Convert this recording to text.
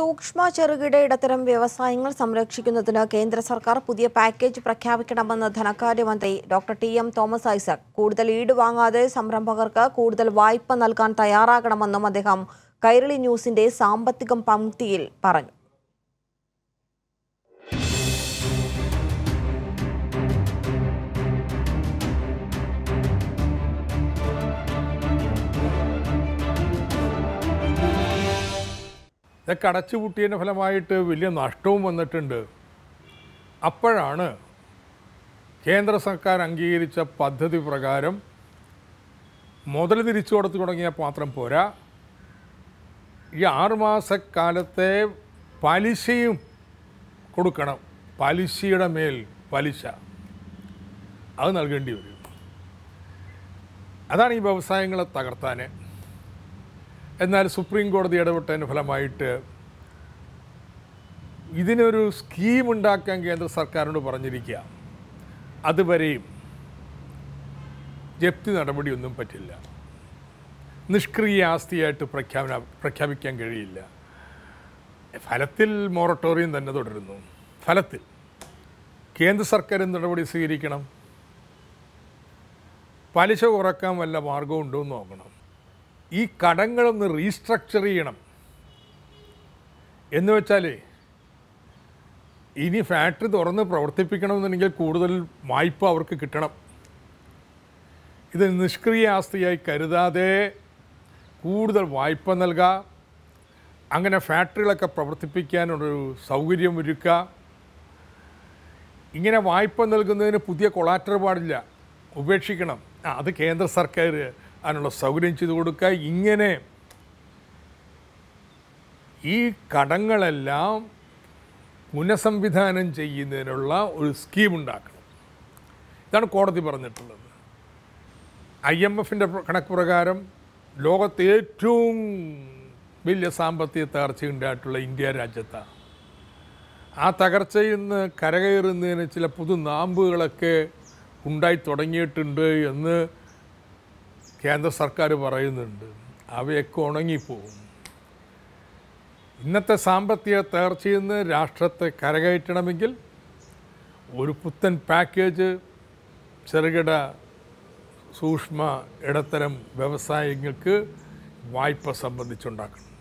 സൂക്ഷ്മ ചെറുകിട ഇടത്തരം വ്യവസായങ്ങൾ സംരക്ഷിക്കുന്നതിന് കേന്ദ്ര സർക്കാർ പുതിയ പാക്കേജ് പ്രഖ്യാപിക്കണമെന്ന് ധനകാര്യമന്ത്രി doctor T M Thomas Isaac കൂടുതൽ ഈട് വാങ്ങാതെ സംരംഭകർക്ക് കൂടുതൽ വായ്പ നൽകാൻ തയ്യാറാകണമെന്നും അദ്ദേഹം കൈരളി ന്യൂസിന്റെ സാമ്പത്തികം പംക്തിയിൽ പറഞ്ഞു ഇതൊക്കെ അടച്ചുപൂട്ടിയതിൻ്റെ ഫലമായിട്ട് വലിയ നഷ്ടവും വന്നിട്ടുണ്ട് അപ്പോഴാണ് കേന്ദ്ര സർക്കാർ അംഗീകരിച്ച പദ്ധതി പ്രകാരം മുതൽ തിരിച്ചു കൊടുത്തു തുടങ്ങിയ മാത്രം പോരാ ഈ ആറുമാസക്കാലത്തെ പലിശയും കൊടുക്കണം പലിശയുടെ മേൽ പലിശ അത് നൽകേണ്ടി വരും അതാണ് ഈ വ്യവസായങ്ങളെ തകർത്താൻ എന്നാൽ സുപ്രീം കോടതി ഇടപെട്ടതിന് ഫലമായിട്ട് ഇതിനൊരു സ്കീം ഉണ്ടാക്കാൻ കേന്ദ്ര സർക്കാരിനോട് പറഞ്ഞിരിക്കുക അതുവരെയും ജപ്തി നടപടിയൊന്നും പറ്റില്ല നിഷ്ക്രിയ ആസ്തിയായിട്ട് പ്രഖ്യാപന പ്രഖ്യാപിക്കാൻ കഴിയില്ല ഫലത്തിൽ മൊറട്ടോറിയം തന്നെ തുടരുന്നു ഫലത്തിൽ കേന്ദ്ര സർക്കാർ നടപടി സ്വീകരിക്കണം പലിശ കുറക്കാൻ വല്ല മാർഗമുണ്ടോ എന്ന് നോക്കണം ഈ കടങ്ങളൊന്ന് റീസ്ട്രക്ചർ ചെയ്യണം എന്ന് വെച്ചാൽ ഇനി ഫാക്ടറി തുറന്ന് പ്രവർത്തിപ്പിക്കണമെന്നുണ്ടെങ്കിൽ കൂടുതൽ വായ്പ അവർക്ക് കിട്ടണം ഇത് നിഷ്ക്രിയ ആസ്തിയായി കരുതാതെ കൂടുതൽ വായ്പ നൽകുക അങ്ങനെ ഫാക്ടറികളൊക്കെ പ്രവർത്തിപ്പിക്കാനുള്ളൊരു സൗകര്യം ഒരുക്കുക ഇങ്ങനെ വായ്പ നൽകുന്നതിന് പുതിയ കൊളാറ്റർ പാടില്ല ഉപേക്ഷിക്കണം അത് കേന്ദ്ര സർക്കാർ അതിനുള്ള സൗകര്യം ചെയ്തു കൊടുക്കുക ഇങ്ങനെ ഈ കടങ്ങളെല്ലാം പുനഃസംവിധാനം ചെയ്യുന്നതിനുള്ള ഒരു സ്കീം ഉണ്ടാക്കണം ഇതാണ് കോടതി പറഞ്ഞിട്ടുള്ളത് ഐ എം എഫിൻ്റെ കണക്ക് പ്രകാരം ലോകത്തെ ഏറ്റവും വലിയ സാമ്പത്തിക ഉണ്ടായിട്ടുള്ള ഇന്ത്യ രാജ്യത്താണ് ആ തകർച്ചയിൽ നിന്ന് കരകയറുന്നതിന് ചില പുതു നാമ്പുകളൊക്കെ ഉണ്ടായി തുടങ്ങിയിട്ടുണ്ട് എന്ന് കേന്ദ്ര സർക്കാർ പറയുന്നുണ്ട് അവയൊക്കെ ഉണങ്ങിപ്പോവും ഇന്നത്തെ സാമ്പത്തിക തകർച്ചയിൽ നിന്ന് രാഷ്ട്രത്തെ കരകയറ്റണമെങ്കിൽ ഒരു പുത്തൻ പാക്കേജ് ചെറുകിട സൂക്ഷ്മ ഇടത്തരം വ്യവസായങ്ങൾക്ക് വായ്പ സംബന്ധിച്ചുണ്ടാക്കണം